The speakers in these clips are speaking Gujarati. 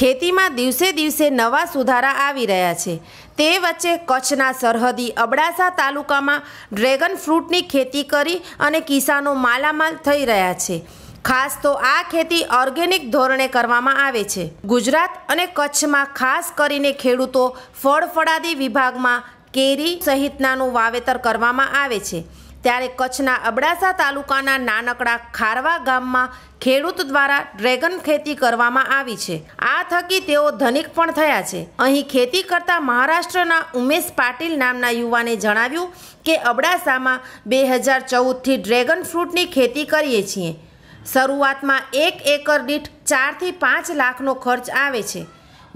ખેતીમાં દિવસે દિવસે નવા સુધારા આવી રહ્યા છે તે વચ્ચે કચ્છના સરહદી અબડાસા તાલુકામાં ડ્રેગન ફ્રૂટની ખેતી કરી અને કિસાનો માલામાલ થઈ રહ્યા છે ખાસ તો આ ખેતી ઓર્ગેનિક ધોરણે કરવામાં આવે છે ગુજરાત અને કચ્છમાં ખાસ કરીને ખેડૂતો ફળફળાદી વિભાગમાં કેરી સહિતનાનું વાવેતર કરવામાં આવે છે ત્યારે કચ્છના અબડાસા તાલુકાના નાનકડા ખારવા ગામમાં ખેડૂત દ્વારા ડ્રેગન ખેતી કરવામાં આવી છે આ થકી તેઓ ધનિક પણ થયા છે અહીં ખેતી કરતા મહારાષ્ટ્રના ઉમેશ પાટીલ નામના યુવાને જણાવ્યું કે અબડાસામાં બે હજાર ચૌદથી ડ્રેગન ફ્રૂટની ખેતી કરીએ છીએ શરૂઆતમાં એક એકર દીઠ ચારથી પાંચ લાખનો ખર્ચ આવે છે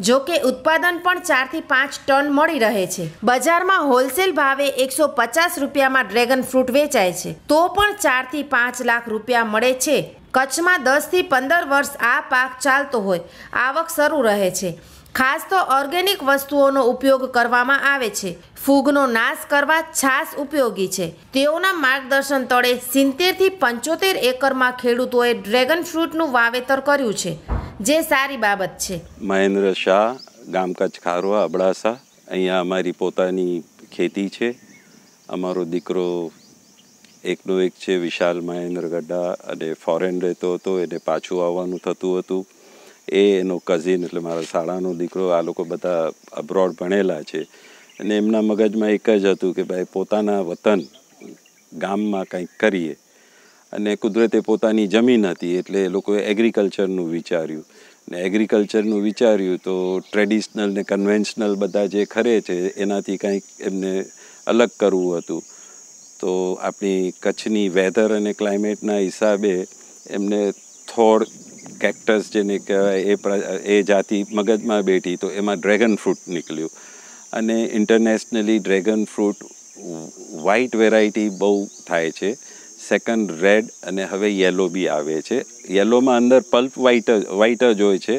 જો કે ઉત્પાદન પણ ચારથી પાંચ ટન મળી રહે છે બજારમાં હોલસેલ ભાવે એકસો પચાસ રૂપિયામાં ડ્રેગન ફ્રૂટ વેચાય છે તો પણ ચારથી પાંચ લાખ રૂપિયા મળે છે કચ્છમાં દસથી પંદર વર્ષ આ પાક ચાલતો હોય આવક શરૂ રહે છે ખાસ તો ઓર્ગેનિક વસ્તુઓનો ઉપયોગ કરવામાં આવે છે ફૂગનો નાશ કરવા છાસ ઉપયોગી છે તેઓના માર્ગદર્શન તળે સિત્તેરથી પંચોતેર એકરમાં ખેડૂતોએ ડ્રેગન ફ્રૂટનું વાવેતર કર્યું છે જે સારી બાબત છે મહેન્દ્ર શાહ ગામ કચ્છ ખારવા અબડાસા અહીંયા અમારી પોતાની ખેતી છે અમારો દીકરો એકનો એક છે વિશાલ મહેન્દ્ર ગઢા અને ફોરેન રહેતો હતો એને પાછું આવવાનું થતું હતું એ એનો કઝિન એટલે મારા શાળાનો દીકરો આ લોકો બધા અબ્રોડ ભણેલા છે અને એમના મગજમાં એક જ હતું કે ભાઈ પોતાના વતન ગામમાં કંઈક કરીએ અને કુદરતે પોતાની જમીન હતી એટલે લોકોએ એગ્રીકલ્ચરનું વિચાર્યું ને એગ્રીકલ્ચરનું વિચાર્યું તો ટ્રેડિશનલ ને કન્વેન્શનલ બધા જે ખરે છે એનાથી કંઈક એમને અલગ કરવું હતું તો આપણી કચ્છની વેધર અને ક્લાઇમેટના હિસાબે એમને થોડ કેક્ટસ જેને કહેવાય એ એ જાતિ મગજમાં બેઠી તો એમાં ડ્રેગન ફ્રૂટ નીકળ્યું અને internationally dragon fruit white variety બહુ થાય છે સેકન્ડ રેડ અને હવે યલો બી આવે છે યલોમાં અંદર પલ્પ વ્હાઇટ જ વ્હાઇટ જ હોય છે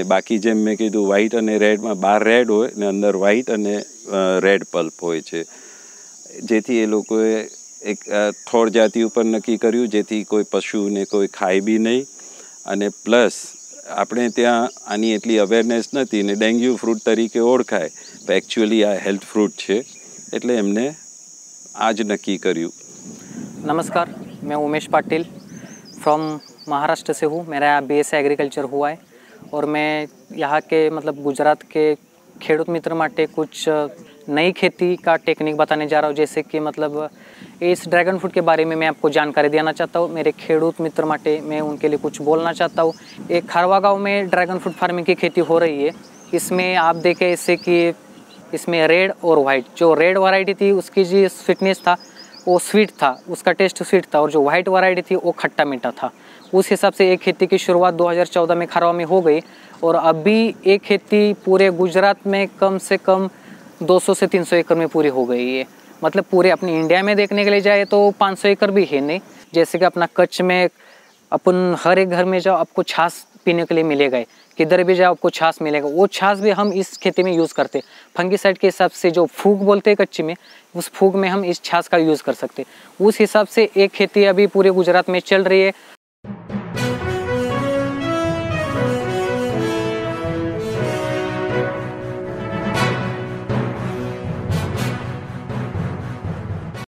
ને બાકી જેમ મેં કીધું વ્હાઇટ અને રેડમાં બહાર રેડ હોય ને અંદર વ્હાઇટ અને રેડ પલ્પ હોય છે જેથી એ લોકોએ એક થોડ જાતિ ઉપર નક્કી કર્યું જેથી કોઈ પશુને કોઈ ખાય બી નહીં અને પ્લસ આપણે ત્યાં આની એટલી અવેરનેસ નથી ને ડેન્ગ્યુ ફ્રૂટ તરીકે ઓળખાય તો એકચ્યુઅલી આ હેલ્થ ફ્રૂટ છે એટલે એમને આ જ નક્કી કર્યું नमस्कार मैं उमेश पाटिल फ्रॉम महाराष्ट्र से हूँ मेरा यहाँ बी एस एग्रीकल्चर हुआ है और मैं यहाँ के मतलब गुजरात के ખેડૂત मित्र माटे कुछ नई खेती का टेक्निक बताने जा रहा हूँ जैसे कि मतलब इस ड्रैगन फ्रूट के बारे में मैं आपको जानकारी देना चाहता हूँ मेरे खेडूत मित्र माटे मैं उनके लिए कुछ बोलना चाहता हूँ एक खरवा गाँव में ड्रैगन फ्रूट फार्मिंग की खेती हो रही है इसमें आप देखें इससे कि इसमें रेड और वाइट जो रेड वाइटी थी उसकी जी स्वीटनेस था वो स्वीट था उसका टेस्ट स्वीट था और जो व्हाइट वैरायटी थी वो खट्टा मीठा था उस हिसाब से एक खेती की शुरुआत 2014 में खराब में हो गई और अभी एक खेती पूरे गुजरात में कम से कम 200 से 300 एकड़ में पूरी हो गई है मतलब पूरे अपने इंडिया में देखने के लिए जाए तो 500 एकड़ भी है नहीं जैसे कि अपना कच्छ में अपन हर एक घर में जाओ आपको छाछ पीने के लिए मिलेगा किधर भी जाए आपको छाछ मिलेगा वो छाछ भी हम इस खेती में यूज़ करते फंगिसाइड के हिसाब से जो फूक बोलते हैं कच्ची में उस फूक में हम इस छाछ का यूज़ कर सकते उस हिसाब से एक खेती अभी पूरे गुजरात में चल रही है